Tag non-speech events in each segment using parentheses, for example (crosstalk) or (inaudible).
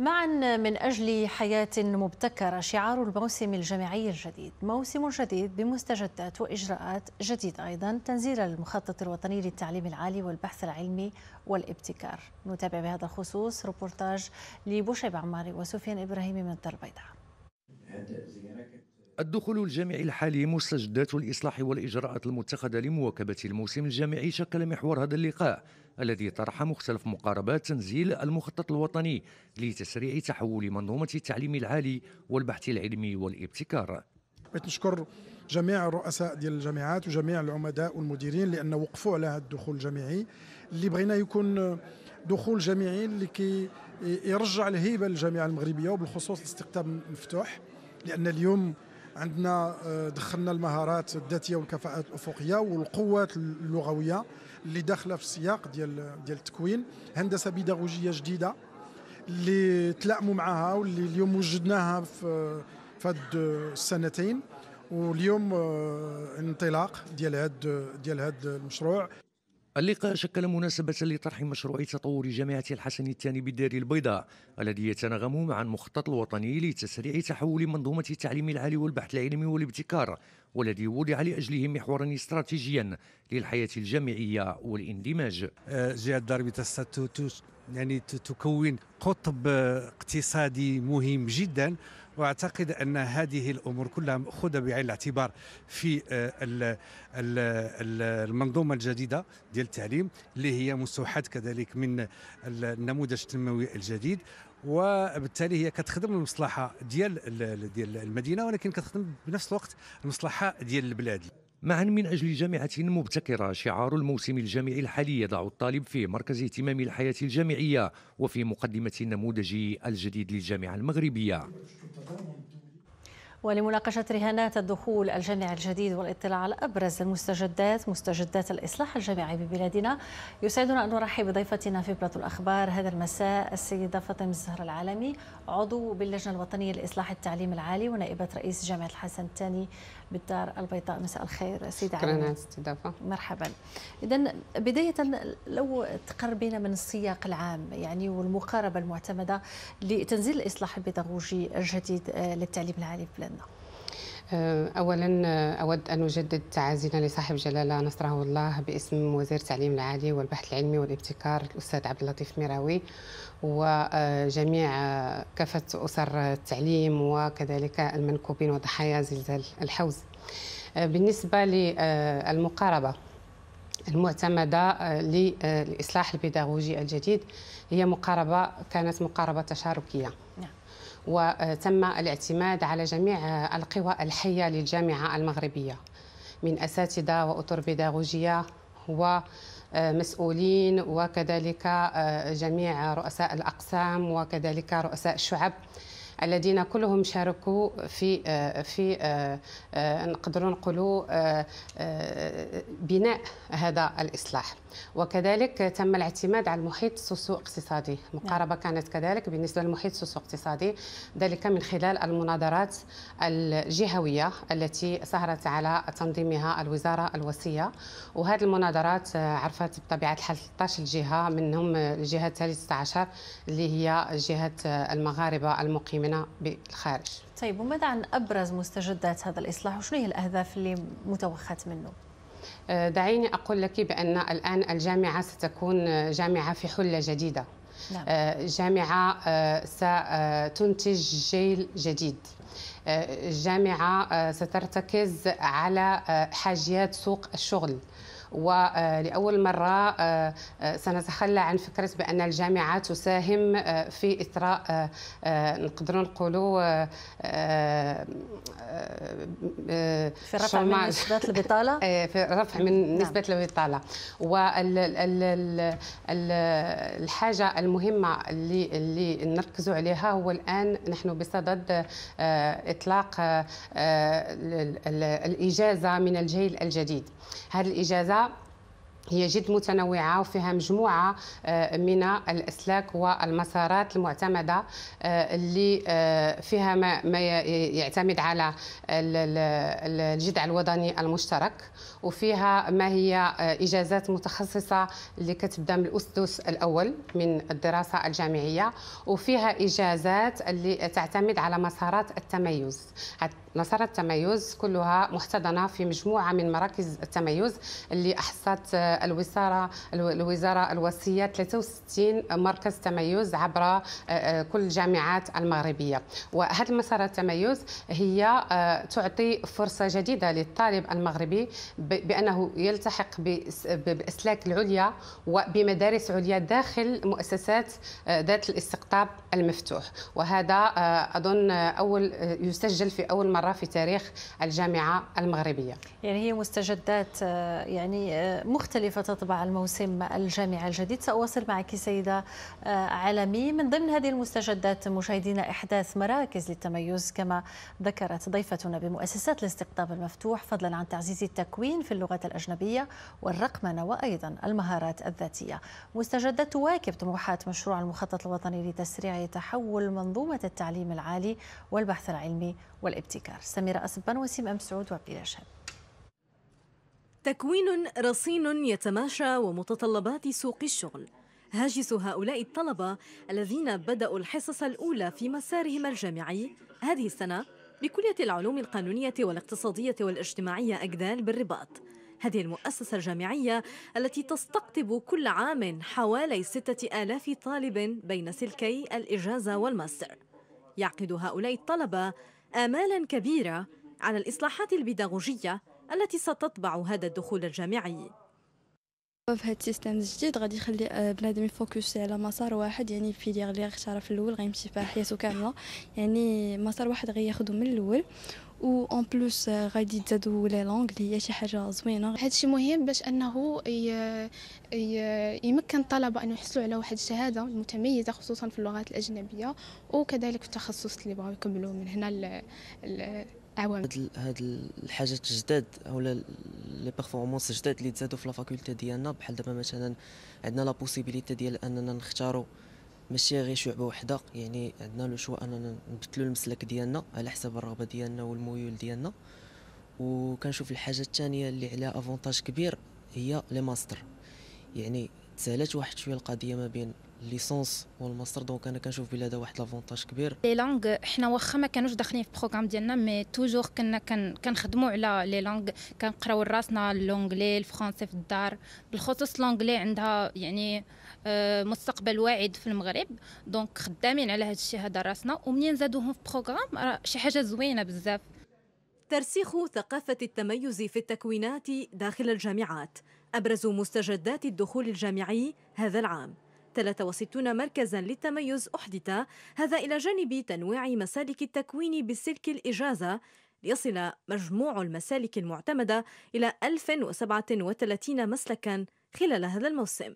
معا من أجل حياة مبتكرة شعار الموسم الجامعي الجديد موسم جديد بمستجدات وإجراءات جديدة أيضا تنزيل المخطط الوطني للتعليم العالي والبحث العلمي والابتكار نتابع بهذا الخصوص روبورتاج لبوشيب عماري وسفيان إبراهيمي من الدار البيضاء الدخول الجامعي الحالي مستجدات الإصلاح والإجراءات المتخذة لمواكبة الموسم الجامعي شكل محور هذا اللقاء الذي طرح مختلف مقاربات تنزيل المخطط الوطني لتسريع تحول منظومة التعليم العالي والبحث العلمي والابتكار بغيت نشكر جميع الرؤساء ديال الجامعات وجميع العمداء والمديرين لان وقفوا على هذا الدخول الجامعي اللي بغينا يكون دخول جامعي اللي كي يرجع الهيبه للجامعه المغربيه وبالخصوص الاستقطاب المفتوح لان اليوم عندنا آه، دخلنا المهارات الذاتيه والكفاءات الافقيه والقوات اللغويه اللي داخله في السياق ديال ديال التكوين هندسه بيداغوجيه جديده اللي تلائموا معها واللي اليوم وجدناها في في السنتين واليوم آه، انطلاق ديال هاد ديال هاد المشروع اللقاء شكل مناسبة لطرح مشروع تطور جامعة الحسن الثاني بالدار البيضاء الذي يتناغم مع المخطط الوطني لتسريع تحول منظومة التعليم العالي والبحث العلمي والابتكار والذي وضع لأجله محورا استراتيجيا للحياة الجامعية والاندماج جهة آه، الدار يعني تكون قطب اقتصادي مهم جدا واعتقد ان هذه الامور كلها ماخوذه بعين الاعتبار في آه، المنظومه الجديده ديال التعليم اللي هي مستوحاه كذلك من النموذج التنموي الجديد وبالتالي هي كتخدم المصلحه ديال ديال المدينه ولكن كتخدم بنفس الوقت المصلحه ديال البلاد معا من أجل جامعة مبتكرة شعار الموسم الجامعي الحالي يضع الطالب في مركز اهتمام الحياة الجامعية وفي مقدمة النموذج الجديد للجامعة المغربية ولمناقشة رهانات الدخول الجامعي الجديد والاطلاع على أبرز المستجدات مستجدات الإصلاح الجامعي ببلادنا يسعدنا أن نرحب بضيفتنا في بلاد الأخبار هذا المساء السيدة فاطمة الزهر العالمي عضو باللجنة الوطنية لإصلاح التعليم العالي ونائبة رئيس جامعة الحسن الثاني بالدار البيضاء مساء الخير سيدة شكرا على الاستضافة مرحبا إذا بداية لو تقربينا من السياق العام يعني والمقاربة المعتمدة لتنزيل الإصلاح البيداغوجي الجديد للتعليم العالي في بلادنا أه، اولا أه، اود ان اجدد تعازينا لصاحب جلاله نصره الله باسم وزير التعليم العالي والبحث العلمي والابتكار الاستاذ عبد اللطيف ميراوي وجميع أه، كافه اسر التعليم وكذلك المنكوبين وضحايا زلزال الحوز بالنسبه للمقاربه المعتمدة للإصلاح البيداغوجي الجديد هي مقاربة كانت مقاربة تشاركية نعم. وتم الاعتماد على جميع القوى الحية للجامعة المغربية من أساتذة وأطر بيداغوجية ومسؤولين وكذلك آه، جميع رؤساء الأقسام وكذلك رؤساء الشعب الذين كلهم شاركوا في آه، في آه، آه، نقدروا نقولوا بناء هذا الاصلاح وكذلك تم الاعتماد على المحيط السوسو اقتصادي نعم. مقاربة كانت كذلك بالنسبة للمحيط السوسو اقتصادي ذلك من خلال المناظرات الجهوية التي سهرت على تنظيمها الوزارة الوصية وهذه المناظرات عرفت بطبيعة الحال 13 جهة منهم الجهة الثالثة عشر اللي هي جهة المغاربة المقيمين المؤمنة بالخارج طيب وماذا عن أبرز مستجدات هذا الإصلاح وشنو هي الأهداف اللي متوخت منه؟ أه، دعيني أقول لك بأن الآن الجامعة ستكون جامعة في حلة جديدة نعم. أه، جامعة أه، ستنتج جيل جديد الجامعة سترتكز على حاجيات سوق الشغل ولاول مره آه، آه، سنتخلى عن فكره بان الجامعه تساهم آه، في اثراء نقدروا نقولوا في رفع من نسبه البطاله (laughs) إيه، في رفع من نعم. نسبه البطاله والحاجه المهمه اللي اللي نركزوا عليها هو الان نحن بصدد اطلاق الاجازه من الجيل الجديد هذه الاجازه هي جد متنوعة وفيها مجموعة آه، من الأسلاك والمسارات المعتمدة آه، اللي آه، فيها ما يعتمد على الجذع الوطني المشترك وفيها ما هي إجازات متخصصة اللي كتبدا من الأسدس الأول من الدراسة الجامعية وفيها إجازات اللي تعتمد على مسارات التميز نصارى التميز كلها محتضنة في مجموعة من مراكز التميز اللي أحصت آه، الوزارة الوزارة الوصية 63 مركز تميز عبر آه، آه، كل الجامعات المغربية وهذه المسارة التميز هي تعطي فرصة جديدة للطالب المغربي بأنه يلتحق بأسلاك العليا وبمدارس عليا داخل مؤسسات ذات الاستقطاب المفتوح وهذا أظن أول يسجل في أول مرة مرة في تاريخ الجامعة المغربية يعني هي مستجدات آه، يعني آه، مختلفة تطبع الموسم الجامعة الجديد سأواصل معك سيدة آه، عالمي من ضمن هذه المستجدات مشاهدينا إحداث مراكز للتميز كما ذكرت ضيفتنا بمؤسسات الاستقطاب المفتوح فضلا عن تعزيز التكوين في اللغات الأجنبية والرقمنة وأيضا المهارات الذاتية مستجدات تواكب طموحات مشروع المخطط الوطني لتسريع تحول منظومة التعليم العالي والبحث العلمي والابتكار الأفكار سميرة أسبان وسيم أم سعود وعبد شاب تكوين رصين يتماشى ومتطلبات سوق الشغل هاجس هؤلاء الطلبة الذين بدأوا الحصص الأولى في مسارهم الجامعي هذه السنة بكلية العلوم القانونية والاقتصادية والاجتماعية أجدال بالرباط هذه المؤسسة الجامعية التي تستقطب كل عام حوالي ستة آلاف طالب بين سلكي الإجازة والماستر يعقد هؤلاء الطلبة آمالا كبيرة على الإصلاحات البيداغوجية التي ستطبع هذا الدخول الجامعي في هذا السيستم الجديد غادي يخلي آه، بنادم يفوكس على مسار واحد يعني في ديغ لي اختار في الاول غيمشي فيها حياته كامله يعني مسار واحد غياخذو من الاول و اون بلوس غادي تزادوا لي لونغ اللي هي شي حاجه زوينه هادشي مهم باش انه يمكن الطلبه انه يحصلوا على واحد الشهاده متميزه خصوصا في اللغات الاجنبيه وكذلك في التخصص اللي بغاو يكملوا من هنا العوام هاد هاد الحاجات الجداد اولا لي بيرفورمانس الجداد اللي تزادوا في لا ديالنا بحال دابا مثلا عندنا لا بوسيبيليتي ديال اننا نختاروا ماشي غير شعبه وحده يعني عندنا لو شو اننا نبدلو المسلك ديالنا على حسب الرغبه ديالنا والميول ديالنا وكنشوف الحاجه الثانيه اللي عليها افونتاج كبير هي لي ماستر يعني تسهلت واحد شويه القضيه ما بين ليسونس والماستر دونك انا كنشوف بلي هذا واحد لافونتاج كبير لي لانغ حنا واخا ما كانوش داخلين في البروغرام ديالنا مي توجور كنا كنخدموا على لي لانغ كنقراو لراسنا لونغلي الفرونسي في الدار بالخصوص لونغلي عندها يعني مستقبل واعد في المغرب دونك خدامين على هذا الشيء هذا راسنا ومنين زادوهم في بروغرام شي حاجه زوينه بزاف ترسيخ ثقافة التميز في التكوينات داخل الجامعات أبرز مستجدات الدخول الجامعي هذا العام 63 مركزا للتميز أحدث هذا إلى جانب تنويع مسالك التكوين بسلك الإجازة ليصل مجموع المسالك المعتمدة إلى 1037 مسلكا خلال هذا الموسم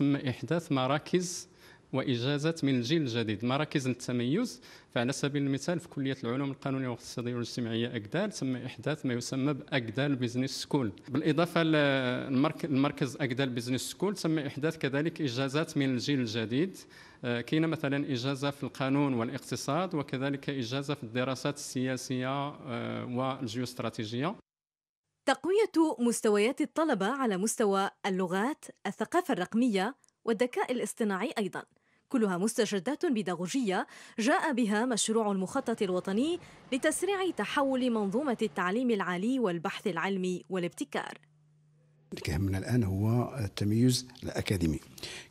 تم إحداث مراكز واجازات من الجيل الجديد مراكز التميز فعلى سبيل المثال في كليه العلوم القانونيه والاقتصاديه والاجتماعيه اكدال تم احداث ما يسمى باكدال بزنس سكول بالاضافه للمركز اكدال بزنس سكول تم احداث كذلك اجازات من الجيل الجديد آه، كاين مثلا اجازه في القانون والاقتصاد وكذلك اجازه في الدراسات السياسيه آه، والجيوستراتيجيه تقوية مستويات الطلبة على مستوى اللغات، الثقافة الرقمية والذكاء الاصطناعي أيضاً كلها مستجدات بيداغوجية جاء بها مشروع المخطط الوطني لتسريع تحول منظومة التعليم العالي والبحث العلمي والابتكار اللي كيهمنا الان هو التميز الاكاديمي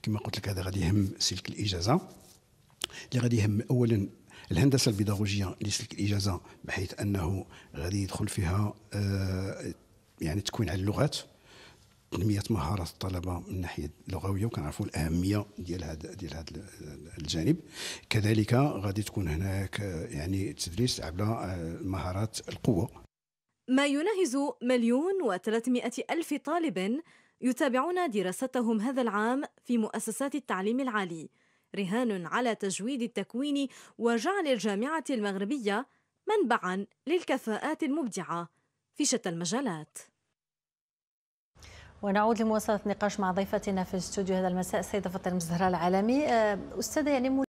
كما قلت لك هذا غادي يهم سلك الاجازه اللي غادي يهم اولا الهندسه البيداغوجيه لسلك الاجازه بحيث انه غادي يدخل فيها آه، يعني تكوين على اللغات تنميه مهارات الطلبه من الناحيه اللغويه وكنعرفوا الاهميه ديال هذا ديال هذا الجانب كذلك غادي تكون هناك يعني تدريس على آه، مهارات القوه ما يناهز مليون و300 ألف طالب يتابعون دراستهم هذا العام في مؤسسات التعليم العالي رهان على تجويد التكوين وجعل الجامعة المغربية منبعا للكفاءات المبدعة في شتى المجالات ونعود لمواصلة النقاش مع ضيفتنا في الاستوديو هذا المساء السيدة فاطمة الزهراء العالمي آه، أستاذة يعني